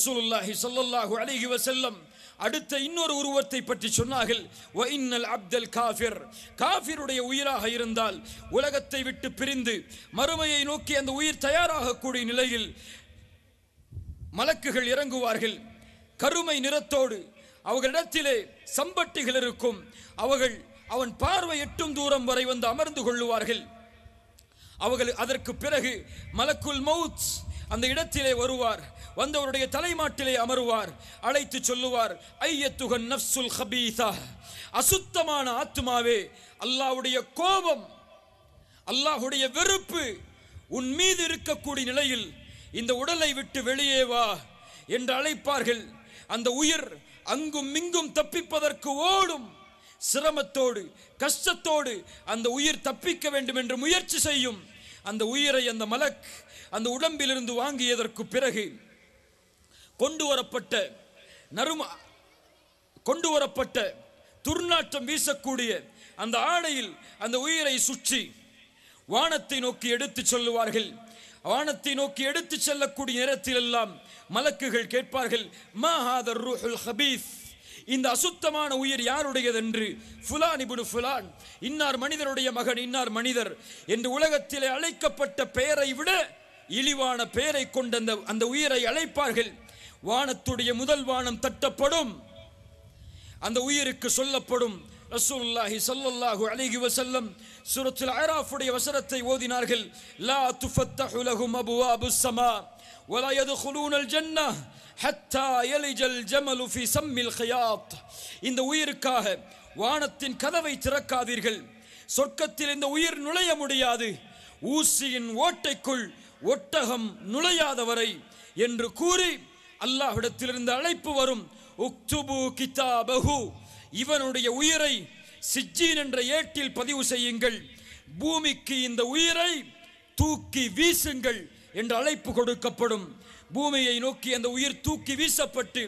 ரசூலுல்லாஹி சொல்லல்லாஹு அலிஹி வசல்லம் அடுத்த இன்னொரு உருவத்தை பற்றி சொன்னார்கள் ஒ இன்னல் அப்தல் காஃபிர் காஃபிருடைய உயிராக இருந்தால் உலகத்தை விட்டு பிரிந்து மறுமையை நோக்கி அந்த உயிர் தயாராகக்கூடிய நிலையில் மலக்குகள் இறங்குவார்கள் கருமை நிறத்தோடு அவர்களிடத்திலே சம்பட்டிகள் இருக்கும் அவர்கள் அவன் பார்வை எட்டும் தூரம் வரை வந்து அமர்ந்து கொள்ளுவார்கள் அவர்கள் அதற்கு பிறகு மலக்குல் மவுத்ஸ் அந்த இடத்திலே வருவார் வந்தவருடைய தலைமாட்டிலே அமருவார் அழைத்து சொல்லுவார் ஐயத்துகன் நப்சுல் ஹபீசா அசுத்தமான ஆத்மாவே அல்லாவுடைய கோபம் அல்லாஹுடைய வெறுப்பு உன் மீது இருக்கக்கூடிய நிலையில் இந்த உடலை விட்டு வெளியே வா என்று அழைப்பார்கள் அந்த உயிர் அங்கும் இங்கும் தப்பிப்பதற்கு ஓடும் சிரமத்தோடு கஷ்டத்தோடு அந்த உயிர் தப்பிக்க வேண்டும் என்று முயற்சி செய்யும் அந்த உயிரை அந்த மலக் அந்த உடம்பிலிருந்து வாங்கியதற்கு பிறகு கொண்டு வரப்பட்ட நறும கொண்டு வரப்பட்ட துர்நாற்றம் வீசக்கூடிய அந்த ஆடையில் அந்த உயிரை சுற்றி வானத்தை நோக்கி எடுத்து சொல்லுவார்கள் வானத்தை நோக்கி எடுத்து செல்லக்கூடிய நேரத்தில் எல்லாம் மலக்குகள் கேட்பார்கள் மாஹாதர் ஹபீஸ் இந்த அசுத்தமான உயிர் யாருடையதென்று ஃபுலான் இபுனு ஃபுலான் இன்னார் மனிதருடைய மகன் இன்னார் மனிதர் என்று உலகத்திலே அழைக்கப்பட்ட பெயரை விட இழிவான பெயரை கொண்ட அந்த அந்த உயிரை அழைப்பார்கள் வானத்துடைய முதல் வானம் தட்டப்படும் அந்த உயிருக்கு சொல்லப்படும் ரசூலுல்லாஹி சல்லல்லாஹு அலைஹி வசல்லம் சுரத்தில் ஐராஃபுடைய வசனத்தை ஓதினார்கள் லா துஃபத்தஹு லஹும் அபுவா ولا يدخلون الجنة حتى يلج الجمل في سم الخياط இந்த உயிருக்காக வானத்தின் கதவை திறக்காதீர்கள் சொர்க்கத்தில் இந்த உயிர் நுழைய முடியாது ஊசியின் ஓட்டைக்குள் ஒட்டகம் நுழையாதவரை என்று கூறி அல்லாஹ்விடத்திலிருந்து அழைப்பு வரும் உக்துபு கிதாபஹு இவனுடைய உயிரை சிஜ்ஜீன் என்ற ஏட்டில் பதிவு செய்யுங்கள் பூமிக்கு இந்த உயிரை தூக்கி வீசுங்கள் என்று அழைப்பு கொடுக்கப்படும் பூமியை நோக்கி அந்த உயிர் தூக்கி வீசப்பட்டு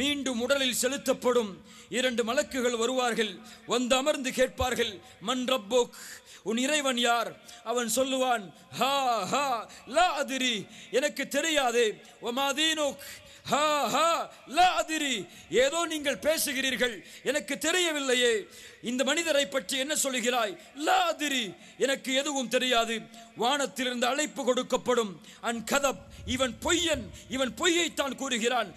மீண்டும் உடலில் செலுத்தப்படும் இரண்டு மலக்குகள் வருவார்கள் வந்து அமர்ந்து கேட்பார்கள் மண் உன் இறைவன் யார் அவன் சொல்லுவான் ஹா ஹா லா அதிரி எனக்கு தெரியாதே ஒமாதீனோக் ஹா ஹா லா ஏதோ நீங்கள் பேசுகிறீர்கள் எனக்கு தெரியவில்லையே இந்த மனிதரை பற்றி என்ன சொல்கிறாய் லா அதிரி எனக்கு எதுவும் தெரியாது வானத்திலிருந்து அழைப்பு கொடுக்கப்படும் அன் கதப் இவன் பொய்யன் இவன் பொய்யைத்தான் கூறுகிறான்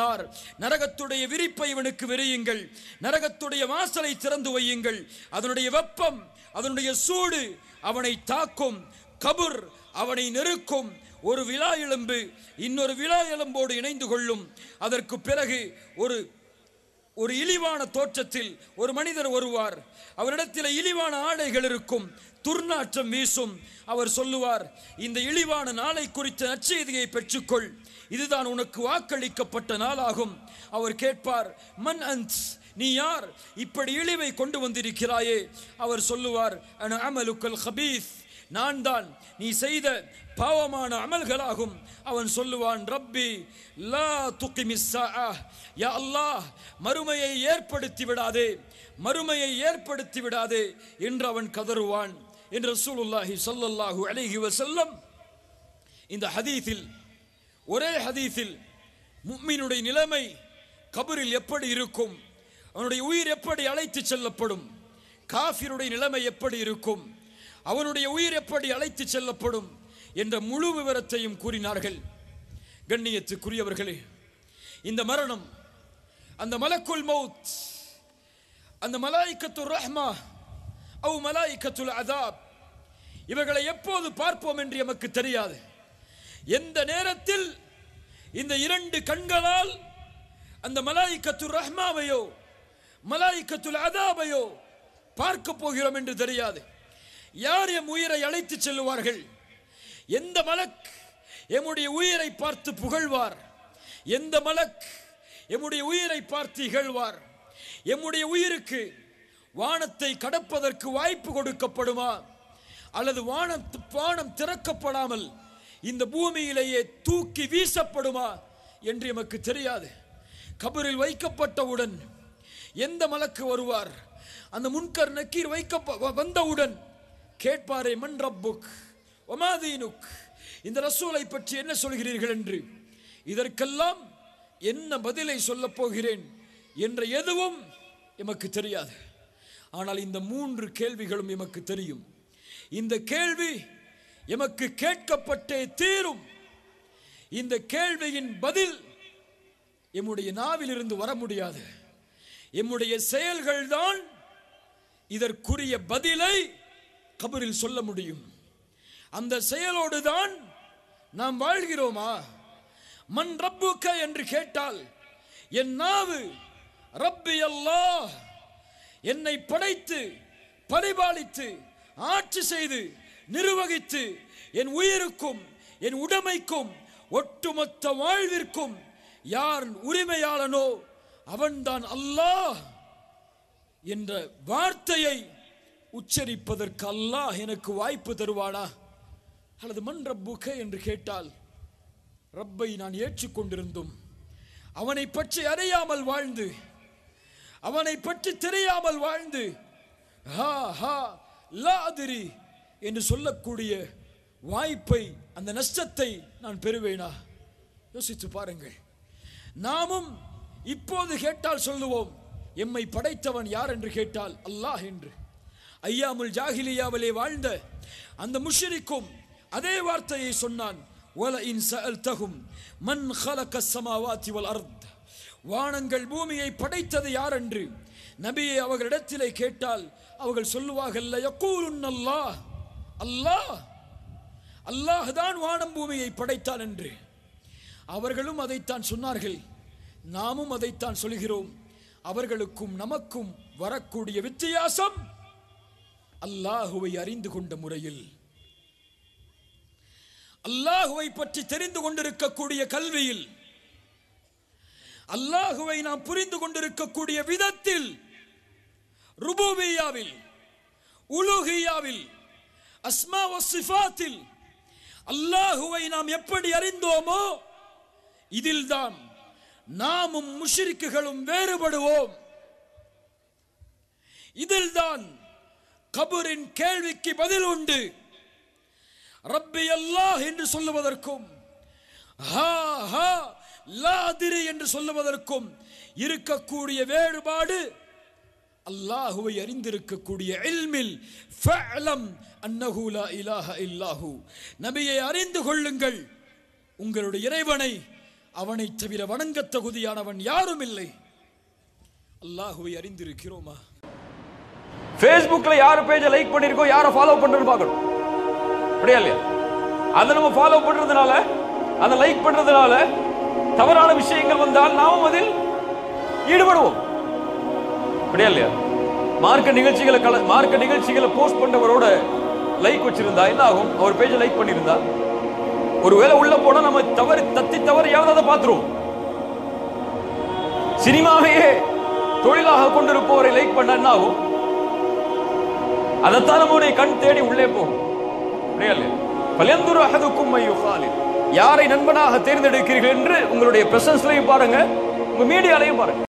நார் நரகத்துடைய விரிப்பை இவனுக்கு விரியுங்கள் நரகத்துடைய வாசலை திறந்து வையுங்கள் அதனுடைய வெப்பம் அதனுடைய சூடு அவனை தாக்கும் கபுர் அவனை நெருக்கும் ஒரு விழா எலும்பு இன்னொரு விழா எலும்போடு இணைந்து கொள்ளும் அதற்கு பிறகு ஒரு ஒரு இழிவான தோற்றத்தில் ஒரு மனிதர் வருவார் அவரிடத்தில் இழிவான ஆடைகள் இருக்கும் துர்நாற்றம் வீசும் அவர் சொல்லுவார் இந்த இழிவான நாளை குறித்த நற்செய்தியை பெற்றுக்கொள் இதுதான் உனக்கு வாக்களிக்கப்பட்ட நாளாகும் அவர் கேட்பார் மன் அன்ஸ் நீ யார் இப்படி இழிவை கொண்டு வந்திருக்கிறாயே அவர் சொல்லுவார் அமலுக்கல் ஹபீஸ் நான் தான் நீ செய்த பாவமான அமல்களாகும் அவன் சொல்லுவான் ரப்பி லா துக்கி யா அல்லாஹ் மறுமையை ஏற்படுத்தி விடாதே மறுமையை ஏற்படுத்தி விடாதே என்று அவன் கதறுவான் என்று ரசூலுல்லாஹி சொல்லல்லாஹு அலைஹி வசல்லம் இந்த ஹதீஸில் ஒரே ஹதீஸில் முக்மீனுடைய நிலைமை கபரில் எப்படி இருக்கும் அவனுடைய உயிர் எப்படி அழைத்து செல்லப்படும் காஃபிருடைய நிலைமை எப்படி இருக்கும் அவனுடைய உயிர் எப்படி அழைத்து செல்லப்படும் என்ற முழு விவரத்தையும் கூறினார்கள் கண்ணியத்துக்குரியவர்களே இந்த மரணம் அந்த மலக்குல் மவுத் அந்த மலாய்க்கத்து ரஹ்மா அவ் மலாய்க்கத்துல் அதாப் இவர்களை எப்போது பார்ப்போம் என்று எமக்கு தெரியாது எந்த நேரத்தில் இந்த இரண்டு கண்களால் அந்த மலாய்க்கத்து ரஹ்மாவையோ மலாய்க்கத்துல் அதாபையோ பார்க்க போகிறோம் என்று தெரியாது யார் எம் உயிரை அழைத்து செல்லுவார்கள் எந்த மலக் எம்முடைய உயிரை பார்த்து புகழ்வார் எந்த மலக் எம்முடைய உயிரை பார்த்து இகழ்வார் எம்முடைய உயிருக்கு வானத்தை கடப்பதற்கு வாய்ப்பு கொடுக்கப்படுமா அல்லது வானம் வானம் திறக்கப்படாமல் இந்த பூமியிலேயே தூக்கி வீசப்படுமா என்று எமக்கு தெரியாது கபரில் வைக்கப்பட்டவுடன் எந்த மலக்கு வருவார் அந்த முன்கர் நக்கீர் வைக்க வந்தவுடன் கேட்பாரே மன் ரப்புக் ஒமாதீனுக் இந்த ரசூலை பற்றி என்ன சொல்கிறீர்கள் என்று இதற்கெல்லாம் என்ன பதிலை சொல்லப் போகிறேன் என்ற எதுவும் எமக்கு தெரியாது ஆனால் இந்த மூன்று கேள்விகளும் எமக்கு தெரியும் இந்த கேள்வி எமக்கு கேட்கப்பட்டே தீரும் இந்த கேள்வியின் பதில் எம்முடைய நாவிலிருந்து வர முடியாது எம்முடைய செயல்கள்தான் இதற்குரிய பதிலை கபரில் சொல்ல முடியும் அந்த செயலோடு தான் நாம் வாழ்கிறோமா மண் ரப்புக்க என்று கேட்டால் என் நாவு ரப்பி அல்லா என்னை படைத்து பரிபாலித்து ஆட்சி செய்து நிர்வகித்து என் உயிருக்கும் என் உடைமைக்கும் ஒட்டுமொத்த வாழ்விற்கும் யார் உரிமையாளனோ அவன்தான் அல்லாஹ் என்ற வார்த்தையை உச்சரிப்பதற்கு அல்லாஹ் எனக்கு வாய்ப்பு தருவானா அல்லது மண் ரப்புக என்று கேட்டால் ரப்பை நான் ஏற்றுக்கொண்டிருந்தும் அவனை பற்றி அறியாமல் வாழ்ந்து அவனை பற்றி தெரியாமல் வாழ்ந்து ஹா ஹா லாதிரி என்று சொல்லக்கூடிய வாய்ப்பை அந்த நஷ்டத்தை நான் பெறுவேனா யோசித்து பாருங்கள் நாமும் இப்போது கேட்டால் சொல்லுவோம் எம்மை படைத்தவன் யார் என்று கேட்டால் அல்லாஹ் என்று ஐயாமுல் ஜாகிலியாவிலே வாழ்ந்த அந்த முஷரிக்கும் அதே வார்த்தையை சொன்னான் மன் வானங்கள் பூமியை படைத்தது யார் என்று நபியை அவர்களிடத்திலே கேட்டால் அவர்கள் சொல்லுவார்கள் யக்கூலுன் அல்லாஹ் அல்லாஹ் அல்லாஹ் தான் வானம் பூமியை படைத்தான் என்று அவர்களும் அதைத்தான் சொன்னார்கள் நாமும் அதைத்தான் சொல்கிறோம் அவர்களுக்கும் நமக்கும் வரக்கூடிய வித்தியாசம் அல்லாஹுவை அறிந்து கொண்ட முறையில் அல்லாஹுவை பற்றி தெரிந்து கொண்டிருக்கக்கூடிய கல்வியில் அல்லாஹுவை நாம் புரிந்து கொண்டிருக்கக்கூடிய விதத்தில் ருபூபியாவில் உலுகியாவில் அஸ்மா அல்லாஹுவை நாம் எப்படி அறிந்தோமோ இதில்தான் நாமும் முஷிரிக்குகளும் வேறுபடுவோம் இதில்தான் கபூரின் கேள்விக்கு பதில் உண்டு ரப்பி அல்லாஹ் என்று சொல்லுவதற்கும் ஹா ஹா என்று சொல்லுவதற்கும் இருக்கக்கூடிய வேறுபாடு அல்லாஹுவை அறிந்திருக்கக்கூடிய இல்மில் ஃபஅலம் இலாஹ இல்லாஹு நபியை அறிந்து கொள்ளுங்கள் உங்களுடைய இறைவனை அவனை தவிர வணங்க தகுதியானவன் யாரும் இல்லை அல்லாஹுவை அறிந்திருக்கிறோமா ஃபேஸ்புக்கில் யார் பேஜை லைக் பண்ணிருக்கோ யாரை ஃபாலோ பண்ணுறோன்னு பார்க்கணும் அப்படியா இல்லையா அதை நம்ம ஃபாலோ பண்ணுறதுனால அதை லைக் பண்ணுறதுனால தவறான விஷயங்கள் வந்தால் நாமும் அதில் ஈடுபடுவோம் அப்படியா இல்லையா மார்க்க நிகழ்ச்சிகளை கல மார்க்க நிகழ்ச்சிகளை போஸ்ட் பண்ணவரோட லைக் வச்சிருந்தா என்ன ஆகும் அவர் பேஜை லைக் பண்ணியிருந்தா ஒருவேளை உள்ள போனா நம்ம தவறு தத்தி தவறையாவது அதை பார்த்துருவோம் சினிமாவையே தொழிலாக கொண்டிருப்பவரை லைக் பண்ண என்ன ஆகும் அதைத்தான் நம்முடைய கண் தேடி உள்ளே போகும் அகதுக்கும் யாரை நண்பனாக தேர்ந்தெடுக்கிறீர்கள் என்று உங்களுடைய பிரசன்ஸ்லையும் பாருங்க உங்க மீடியாலையும் பாருங்க